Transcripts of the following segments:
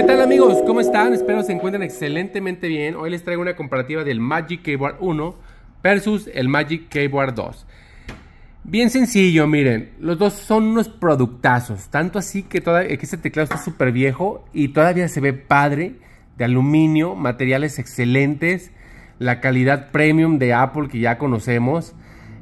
¿Qué tal amigos? ¿Cómo están? Espero se encuentren excelentemente bien. Hoy les traigo una comparativa del Magic Keyboard 1 versus el Magic Keyboard 2. Bien sencillo, miren, los dos son unos productazos, tanto así que, todavía, que este teclado está súper viejo y todavía se ve padre, de aluminio, materiales excelentes, la calidad premium de Apple que ya conocemos,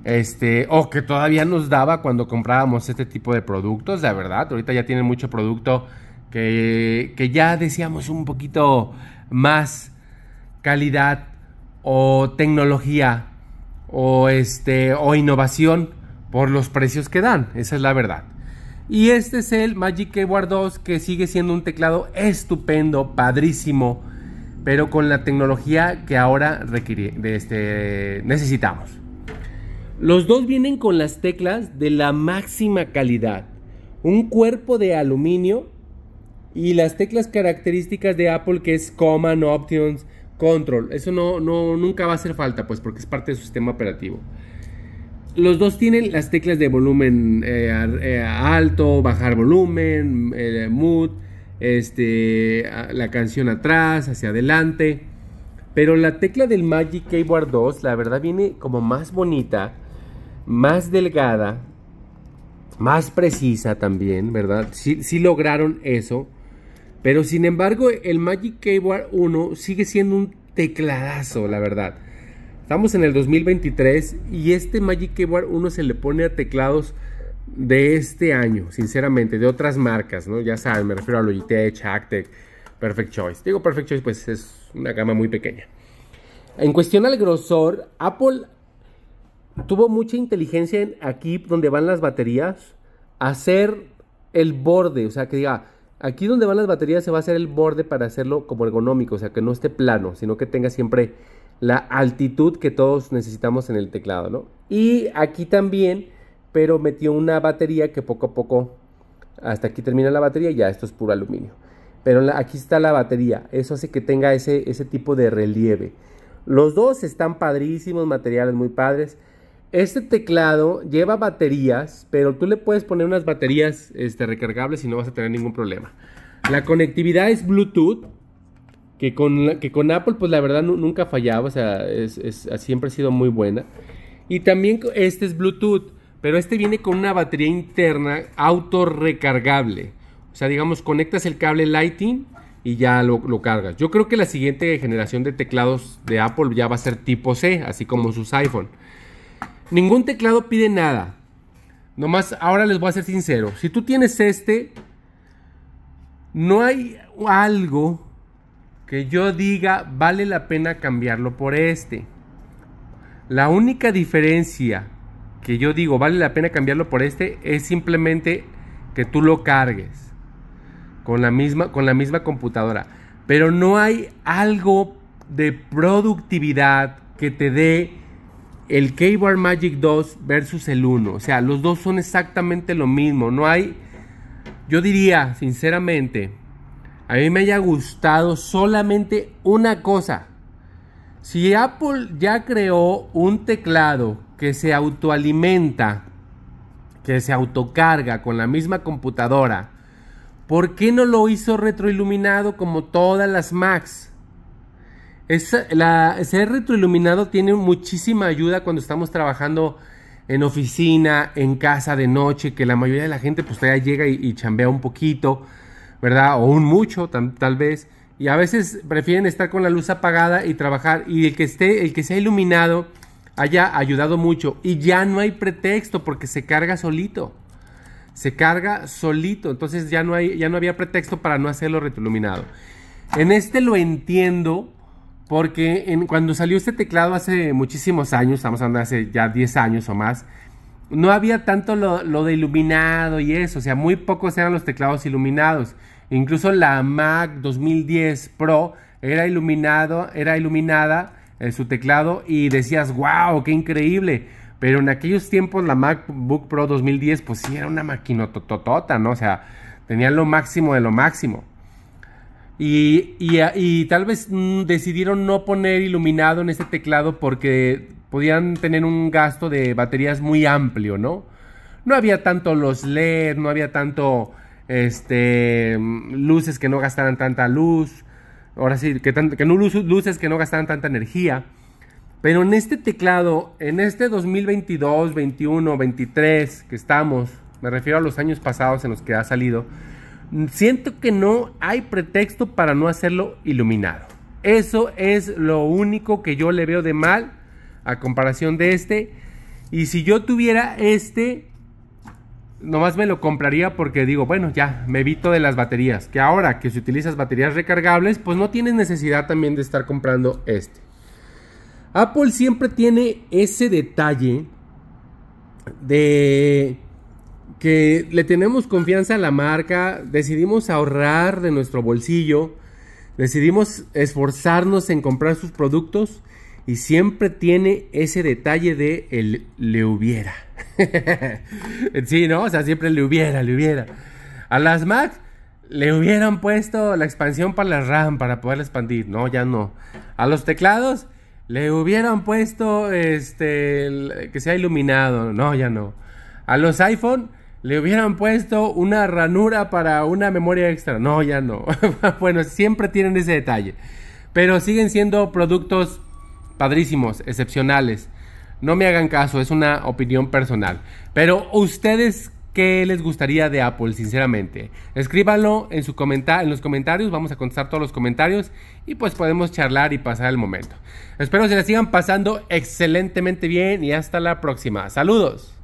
este, o que todavía nos daba cuando comprábamos este tipo de productos, la verdad, ahorita ya tienen mucho producto que, ya decíamos un poquito más calidad o tecnología o, este, o innovación por los precios que dan, esa es la verdad. Y este es el Magic Keyboard 2 que sigue siendo un teclado estupendo, padrísimo, pero con la tecnología que ahora este, necesitamos. Los dos vienen con las teclas de la máxima calidad, un cuerpo de aluminio y las teclas características de Apple que es Command, Options, Control. Eso no, no, nunca va a hacer falta, pues porque es parte de su sistema operativo. Los dos tienen las teclas de volumen eh, eh, alto, bajar volumen, eh, mood, este, la canción atrás, hacia adelante. Pero la tecla del Magic Keyboard 2, la verdad, viene como más bonita, más delgada, más precisa también, ¿verdad? sí lograron eso. Pero sin embargo, el Magic Keyboard 1 sigue siendo un tecladazo, la verdad. Estamos en el 2023 y este Magic Keyboard 1 se le pone a teclados de este año, sinceramente, de otras marcas, ¿no? Ya saben, me refiero a Logitech, Hacktech, Perfect Choice. Digo Perfect Choice, pues es una gama muy pequeña. En cuestión al grosor, Apple tuvo mucha inteligencia en aquí donde van las baterías, hacer el borde, o sea, que diga Aquí donde van las baterías se va a hacer el borde para hacerlo como ergonómico, o sea que no esté plano, sino que tenga siempre la altitud que todos necesitamos en el teclado, ¿no? Y aquí también, pero metió una batería que poco a poco, hasta aquí termina la batería, ya esto es puro aluminio. Pero aquí está la batería, eso hace que tenga ese, ese tipo de relieve. Los dos están padrísimos, materiales muy padres. Este teclado lleva baterías, pero tú le puedes poner unas baterías este, recargables y no vas a tener ningún problema. La conectividad es Bluetooth, que con, que con Apple pues la verdad nunca fallaba, o sea, siempre ha sido muy buena. Y también este es Bluetooth, pero este viene con una batería interna autorrecargable. O sea, digamos, conectas el cable Lightning y ya lo, cargas. Yo creo que la siguiente generación de teclados de Apple ya va a ser tipo C, así como sus iPhone. Ningún teclado pide nada. Nomás, ahora les voy a ser sincero. Si tú tienes este, no hay algo que yo diga vale la pena cambiarlo por este. La única diferencia que yo digo vale la pena cambiarlo por este es simplemente que tú lo cargues con la misma, con la misma computadora. Pero no hay algo de productividad que te dé el Keyboard Magic 2 versus el 1. O sea, los dos son exactamente lo mismo. No hay, yo diría, sinceramente, a mí me haya gustado solamente una cosa. Si Apple ya creó un teclado que se autoalimenta, que se autocarga con la misma computadora, ¿por qué no lo hizo retroiluminado como todas las Macs? Es, la, ser retroiluminado tiene muchísima ayuda cuando estamos trabajando en oficina, en casa de noche, que la mayoría de la gente pues todavía llega y, chambea un poquito, ¿verdad? O un mucho tal vez. Y a veces prefieren estar con la luz apagada y trabajar. Y el que esté, el que sea iluminado, haya ayudado mucho. Y ya no hay pretexto porque se carga solito. Se carga solito. Entonces ya no, hay, ya no había pretexto para no hacerlo retroiluminado. En este lo entiendo porque en, cuando salió este teclado hace muchísimos años, estamos hablando de hace ya 10 años o más, no había tanto lo, de iluminado y eso, o sea, muy pocos eran los teclados iluminados. Incluso la Mac 2010 Pro era iluminado, era iluminada eh, su teclado y decías, "Wow, qué increíble." Pero en aquellos tiempos la MacBook Pro 2010 pues sí era una maquinototota, ¿no? O sea, tenía lo máximo de lo máximo. Y, tal vez mm, decidieron no poner iluminado en este teclado porque podían tener un gasto de baterías muy amplio, ¿no? No había tanto los LED, no había tanto este, mm, luces que no gastaran tanta luz. Ahora sí, que, que no luces que no gastaran tanta energía. Pero en este teclado, en este 2022, 21, 23 que estamos, me refiero a los años pasados en los que ha salido, siento que no hay pretexto para no hacerlo iluminado. Eso es lo único que yo le veo de mal a comparación de este. Y si yo tuviera este, nomás me lo compraría porque digo, bueno, ya, me evito de las baterías. Que ahora que se utilizas baterías recargables, pues no tienes necesidad también de estar comprando este. Apple siempre tiene ese detalle de que le tenemos confianza a la marca, decidimos ahorrar de nuestro bolsillo, decidimos esforzarnos en comprar sus productos y siempre tiene ese detalle de el le hubiera. sí, ¿no? O sea, siempre le hubiera, le hubiera. A las Mac le hubieran puesto la expansión para la RAM para poder expandir. No, ya no. A los teclados le hubieran puesto este que sea iluminado. No, ya no. A los iPhone le hubieran puesto una ranura para una memoria extra. No, ya no. bueno, siempre tienen ese detalle. Pero siguen siendo productos padrísimos, excepcionales. No me hagan caso, es una opinión personal. Pero ustedes, ¿qué les gustaría de Apple, sinceramente? Escríbanlo en, su en los comentarios, vamos a contestar todos los comentarios y pues podemos charlar y pasar el momento. Espero se les sigan pasando excelentemente bien y hasta la próxima. Saludos.